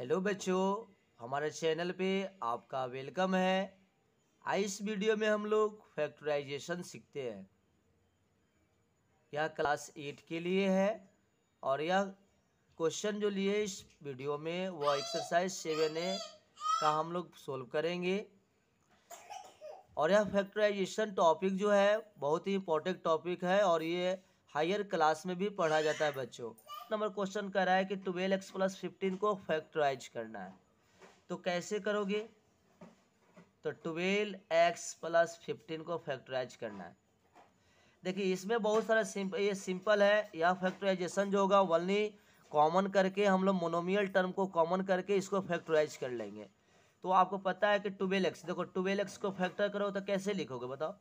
hello बच्चों हमारे channel पे आपका वेलकम है आज इस वीडियो में हम लोग फैक्टराइजेशन सीखते हैं यह क्लास एट के लिए है और यह क्वेश्चन जो लिए इस वीडियो में वह एक्सरसाइज सेवन ए का हम लोग सोल्व करेंगे और यह फैक्टराइजेशन टॉपिक जो है बहुत ही इम्पोर्टेंट टॉपिक है और ये हायर क्लास में भी पढ़ा जाता है बच्चों नंबर क्वेश्चन कह रहा है कि ट्वेल्व एक्स प्लस फिफ्टीन को फैक्टराइज करना है तो कैसे करोगे तो ट्वेल्व एक्स प्लस फिफ्टीन को फैक्टराइज करना है देखिए इसमें बहुत सारा सिंपल ये सिंपल है यह फैक्टराइजेशन जो होगा वनली कॉमन करके हम लोग मोनोमियल टर्म को कॉमन करके इसको फैक्टराइज कर लेंगे तो आपको पता है कि ट्वेल्व एक्स देखो ट्वेल्व एक्स को फैक्टर करो तो कैसे लिखोगे बताओ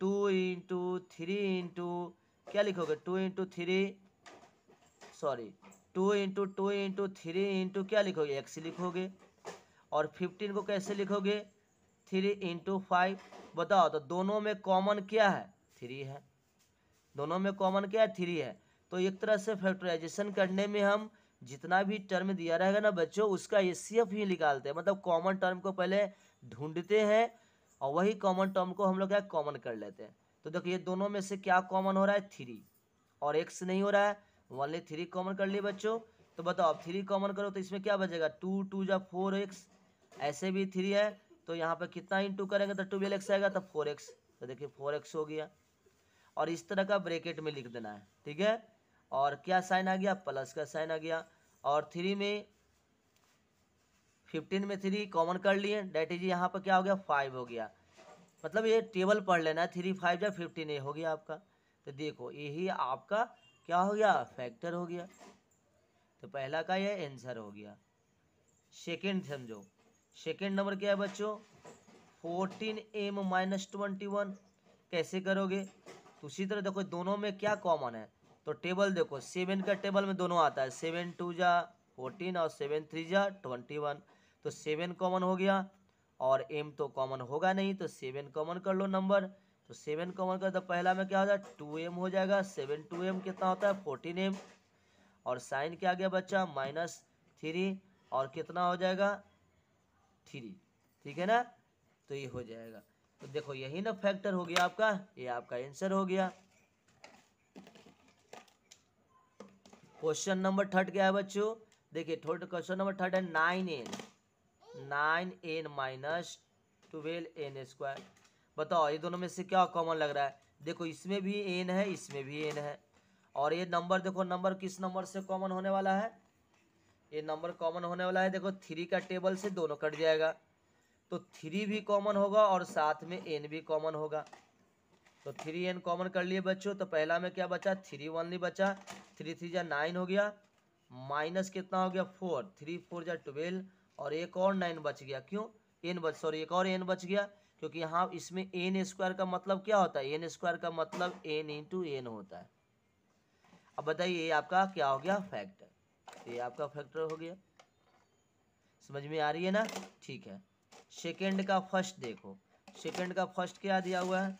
टू इंटू थ्री इंटू क्या लिखोगे two into three sorry two into two into three into क्या लिखोगे एक्स लिखोगे और फिफ्टीन को कैसे लिखोगे थ्री इंटू फाइव बताओ तो दोनों में कॉमन क्या है थ्री है दोनों में कॉमन क्या है थ्री है तो एक तरह से फैक्टराइजेशन करने में हम जितना भी टर्म दिया रहेगा ना बच्चों उसका ए ही निकालते हैं मतलब कॉमन टर्म को पहले ढूंढते हैं और वही कॉमन टर्म को हम लोग क्या कॉमन कर लेते हैं तो देखो ये दोनों में से क्या कॉमन हो रहा है थ्री और एक्स नहीं हो रहा है वन वाले थ्री कॉमन कर लिए बच्चों तो बताओ अब थ्री कॉमन करो तो इसमें क्या बचेगा टू टू जा फोर एक्स ऐसे भी थ्री है तो यहाँ पे कितना इंटू करेंगे तो टू एक्स आएगा तब फोर एक्स तो देखिए फोर एक्स हो गया और इस तरह का ब्रेकेट में लिख देना है ठीक है और क्या साइन आ गया प्लस का साइन आ गया और थ्री में फिफ्टीन में थ्री कॉमन कर लिए डेट इज यहाँ पर क्या हो गया फाइव हो गया मतलब ये टेबल पढ़ लेना है थ्री फाइव या फिफ्टीन ये हो गया आपका तो देखो यही आपका क्या हो गया फैक्टर हो गया तो पहला का यह आंसर हो गया सेकेंड समझो सेकेंड नंबर क्या है बच्चों fourteen M minus twenty one कैसे करोगे तो उसी तरह देखो दोनों में क्या कॉमन है तो टेबल देखो सेवन का टेबल में दोनों आता है सेवन टू जा फोर्टीन और सेवन थ्री जा ट्वेंटी वन तो सेवन कॉमन हो गया और एम तो कॉमन होगा नहीं तो सेवन कॉमन कर लो नंबर तो सेवन कॉमन कर दो पहला में क्या होता है टू एम हो जाएगा सेवन टू एम कितना होता है फोर्टीन एम और साइन क्या गया बच्चा माइनस थ्री और कितना हो जाएगा थ्री ठीक है ना तो ये हो जाएगा तो देखो यही ना फैक्टर हो गया आपका ये आपका आंसर हो गया क्वेश्चन नंबर थर्ड क्या है बच्चों देखिए थर्ड क्वेश्चन नंबर थर्ड है nine N nine N minus twelve N square बताओ ये दोनों में से क्या कॉमन लग रहा है देखो इसमें भी एन है इसमें भी एन है और ये नंबर देखो नंबर किस नंबर से कॉमन होने वाला है ये नंबर कॉमन होने वाला है देखो थ्री का टेबल से दोनों कट जाएगा तो थ्री भी कॉमन होगा और साथ में एन भी कॉमन होगा तो थ्री एन कॉमन कर लिए बच्चों तो पहला में क्या बचा थ्री वन नहीं बचा थ्री थ्री जा नाइन हो गया माइनस कितना हो गया फोर थ्री फोर जा ट्वेल्व और एक और नाइन बच गया क्यों एन बच सॉरी एक और एन बच गया क्योंकि यहाँ इसमें एन स्क्वायर का मतलब क्या होता है एन स्क्वायर का मतलब एन इंटू एन होता है अब बताइए ये आपका क्या हो गया फैक्टर ये आपका फैक्टर हो गया समझ में आ रही है ना ठीक है सेकेंड का फर्स्ट देखो सेकेंड का फर्स्ट क्या दिया हुआ है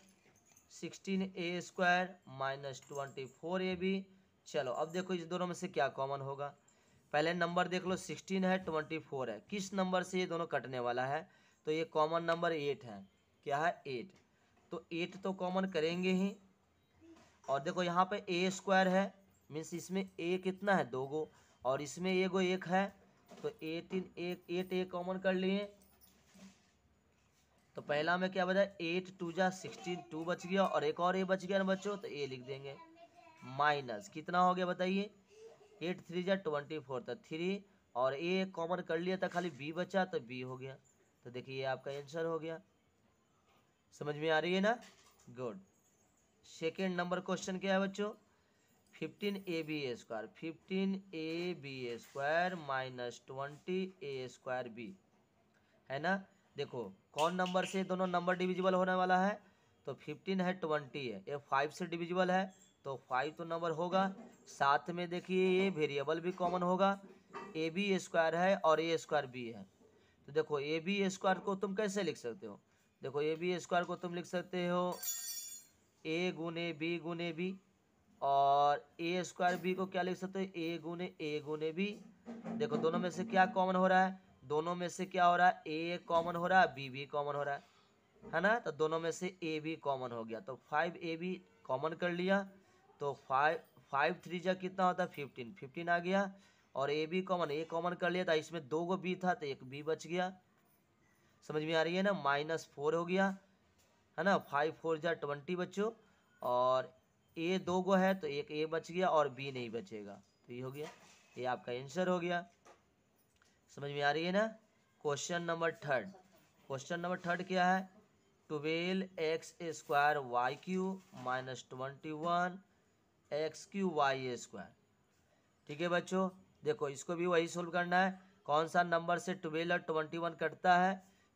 sixteen A square minus twenty four A B चलो अब देखो इस दोनों में से क्या कॉमन होगा पहले नंबर देख लो सिक्सटीन है ट्वेंटी फोर है किस नंबर से ये दोनों कटने वाला है तो ये कॉमन नंबर एट है क्या है एट तो एट तो कॉमन करेंगे ही और देखो यहाँ पे ए स्क्वायर है मीन्स इसमें ए कितना है दो गो और इसमें ए गो एक है तो एट इन एक एट ए कॉमन कर लिए तो पहला में क्या बचा एट टू जा सिक्सटीन टू बच गया और एक और ए बच गया ना बच्चों तो ए लिख देंगे माइनस कितना हो गया बताइए एट थ्री जा ट्वेंटी फोर था थ्री और ए कॉमन कर लिया था खाली बी बचा तो बी हो गया तो देखिए ये आपका आंसर हो गया समझ में आ रही है ना गुड सेकेंड नंबर क्वेश्चन क्या है बच्चों fifteen a b square fifteen a b square minus twenty a square b है ना देखो कौन नंबर से दोनों नंबर डिविजिबल होने वाला है तो फिफ्टीन है ट्वेंटी है ये फाइव से डिविजिबल है तो फाइव तो नंबर होगा साथ में देखिए ये वेरिएबल भी कॉमन होगा ए बी स्क्वायर है और ए स्क्वायर बी है तो देखो ए बी स्क्वायर को तुम कैसे लिख सकते हो देखो ए बी स्क्वायर को तुम लिख सकते हो ए गुने बी गुने बी और ए स्क्वायर बी को क्या लिख सकते हो ए गुने ए गुने बी देखो दोनों में से क्या कॉमन हो रहा है दोनों में से क्या हो रहा है ए कॉमन हो रहा है बी भी कॉमन हो रहा है है ना तो दोनों में से ए भी कॉमन हो गया तो फाइव ए बी कॉमन कर लिया तो फाइव फाइव थ्री जा कितना होता है फिफ्टीन फिफ्टीन आ गया और a b common a common कर लिया था इसमें दो गो बी था तो एक बी बच गया समझ में आ रही है ना माइनस फोर हो गया है ना फाइव फोर जार ट्वेंटी बच्चों और ए दो गो है तो एक ए बच गया और बी नहीं बचेगा तो ये हो गया ये आपका आंसर हो गया समझ में आ रही है ना question number third question number third क्या है twelve x square y q minus twenty one x q y square ठीक है बच्चों देखो इसको भी वही सोल्व करना है कौन सा नंबर से ट्वेल्व और ट्वेंटी वन कटता है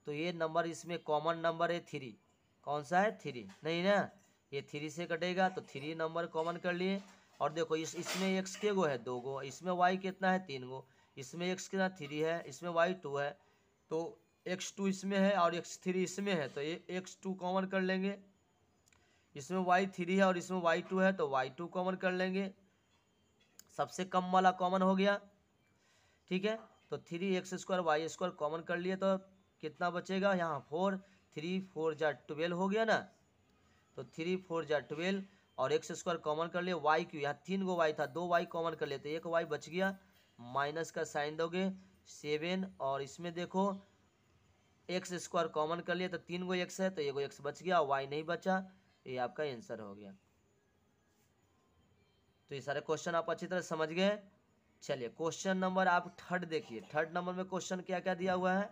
तो ये नंबर इसमें कॉमन नंबर है थ्री कौन सा है थ्री नहीं ना ये थ्री से कटेगा तो थ्री नंबर कॉमन कर लिए और देखो इस इसमें एक्स के गो है दो गो इसमें वाई कितना है तीन गो इसमें एक्स कितना थ्री है इसमें वाई टू है तो एक्स टू इसमें है और एक्स थ्री इसमें है तो ये एक्स टू कॉमन कर लेंगे इसमें वाई थ्री है और इसमें वाई टू है तो वाई टू कॉमन कर लेंगे सबसे कम वाला कॉमन हो गया ठीक है तो three x square y square common कर लिए तो कितना बचेगा यहाँ फोर थ्री फोर जा ट्वेल्व हो गया ना तो थ्री फोर जा ट्वेल्व और एक्स स्क्वायर कॉमन कर लिए वाई क्यू यहाँ तीन गो वाई था दो वाई कॉमन कर लिए तो एक वाई बच गया माइनस का साइन दोगे सेवन और इसमें देखो एक्स स्क्वायर कॉमन कर लिए तो तीन गो एक्स है तो एक गो एक्स बच गया वाई नहीं बचा ये आपका आंसर हो गया तो ये सारे क्वेश्चन आप अच्छी तरह समझ गए चलिए क्वेश्चन नंबर आप थर्ड देखिए थर्ड नंबर में क्वेश्चन क्या क्या दिया हुआ है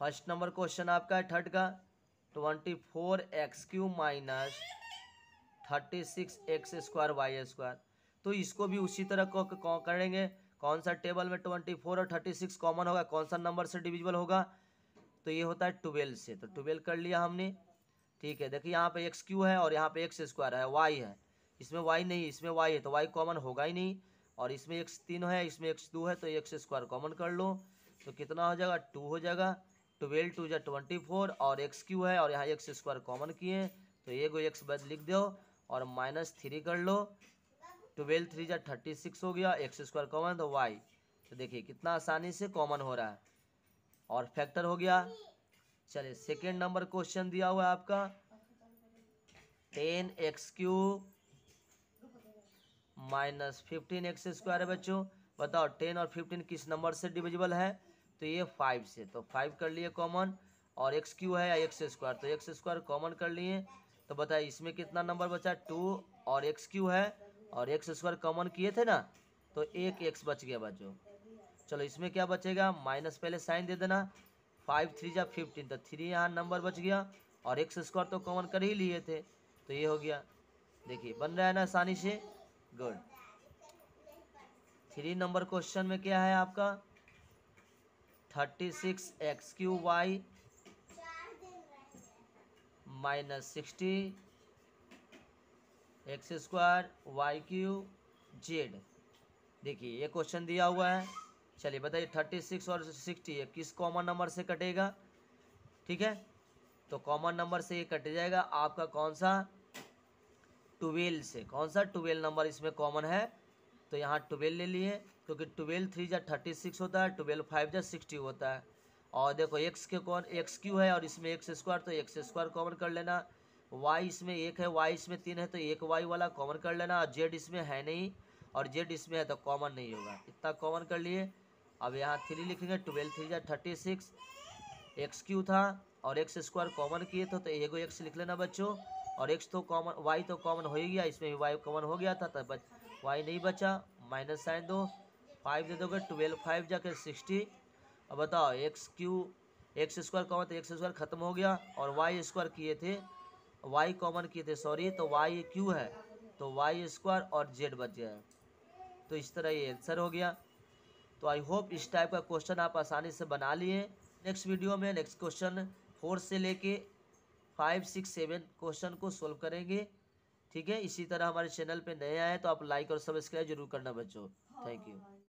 फर्स्ट नंबर क्वेश्चन आपका है थर्ड का twenty four x q minus thirty six x square y square तो इसको भी उसी तरह को करेंगे कौन सा टेबल में ट्वेंटी फोर और थर्टी सिक्स कॉमन होगा कौन सा नंबर से डिविजिबल होगा तो ये होता है ट्वेल्व से तो ट्वेल्व कर लिया हमने ठीक है देखिए यहाँ पे एक्स क्यू है और यहाँ पे एक्स स्क्वायर है वाई है इसमें वाई नहीं इसमें वाई है तो वाई कॉमन होगा ही नहीं और इसमें एक्स तीन है इसमें एक्स दो है तो एक्स स्क्वायर कॉमन कर लो तो कितना हो जाएगा टू हो जाएगा ट्वेल्व टू या ट्वेंटी फोर और एक्स क्यू है और यहाँ एक्स स्क्वायर कॉमन किए तो ये को एक्स बद लिख दो और माइनस थ्री कर लो ट्वेल्व थ्री या थर्टी सिक्स हो गया एक्स स्क्वायर कॉमन तो वाई तो देखिए कितना आसानी से कॉमन हो रहा है और फैक्टर हो गया चलिए सेकेंड नंबर क्वेश्चन दिया हुआ है आपका ten x q minus fifteen x square है बच्चों बताओ टेन और फिफ्टीन किस नंबर से डिविजिबल है तो ये फाइव से तो फाइव कर लिए कॉमन और एक्स क्यू है या एक्स स्क्वायर तो एक्स स्क्वायर कॉमन कर लिए तो बताइए इसमें कितना नंबर बचा टू और एक्स क्यू है और एक्स स्क्वायर कॉमन किए थे ना तो एक एक्स बच गया बच्चों चलो इसमें क्या बचेगा माइनस पहले साइन दे देना फाइव थ्री या फिफ्टीन तो थ्री यहाँ नंबर बच गया और एक्स स्क्वायर तो कॉमन कर ही लिए थे तो ये हो गया देखिए बन रहा है ना आसानी से गुड थ्री नंबर क्वेश्चन में क्या है आपका thirty six x q y minus sixty x square y q z देखिए ये क्वेश्चन दिया हुआ है चलिए बताइए थर्टी सिक्स और सिक्सटी है किस कॉमन नंबर से कटेगा ठीक है तो कॉमन नंबर से ये कट जाएगा आपका कौन सा ट्वेल्व से कौन सा ट्वेल्व नंबर इसमें कॉमन है तो यहाँ ट्वेल्व ले लिए क्योंकि ट्वेल्व थ्री जा थर्टी सिक्स होता है ट्वेल्व फाइव जा सिक्सटी होता है और देखो एक्स के कौन एक्स क्यू है और इसमें एक्स स्क्वायर तो एक्स स्क्वायर कॉमन कर लेना वाई इसमें एक है वाई इसमें तीन है तो एक वाई वाला कॉमन कर लेना और जेड इसमें है नहीं और जेड इसमें है तो कॉमन नहीं होगा इतना कॉमन कर लिए अब यहाँ थ्री लिखेंगे ट्वेल्व थ्री या थर्टी सिक्स एक्स क्यू था और एक्स स्क्वायर कॉमन किए थे तो एगो एक्स लिख लेना बच्चों और एक्स तो कॉमन वाई तो कॉमन हो ही गया इसमें भी वाई कॉमन हो गया था तब तो वाई नहीं बचा माइनस साइन दो फाइव दे दोगे ट्वेल्व फाइव जाकर सिक्सटी अब बताओ x q x square common तो एक्स स्क्वायर खत्म हो गया और वाई स्क्वायर किए थे वाई कॉमन किए थे सॉरी तो वाई क्यू है तो वाई स्क्वायर और जेड बच गया तो इस तरह ये आंसर हो गया तो आई होप इस टाइप का क्वेश्चन आप आसानी से बना लिए नेक्स्ट वीडियो में नेक्स्ट क्वेश्चन फोर से लेके फाइव सिक्स सेवन क्वेश्चन को सोल्व करेंगे ठीक है इसी तरह हमारे चैनल पे नए आए तो आप लाइक और सब्सक्राइब जरूर करना बच्चों थैंक यू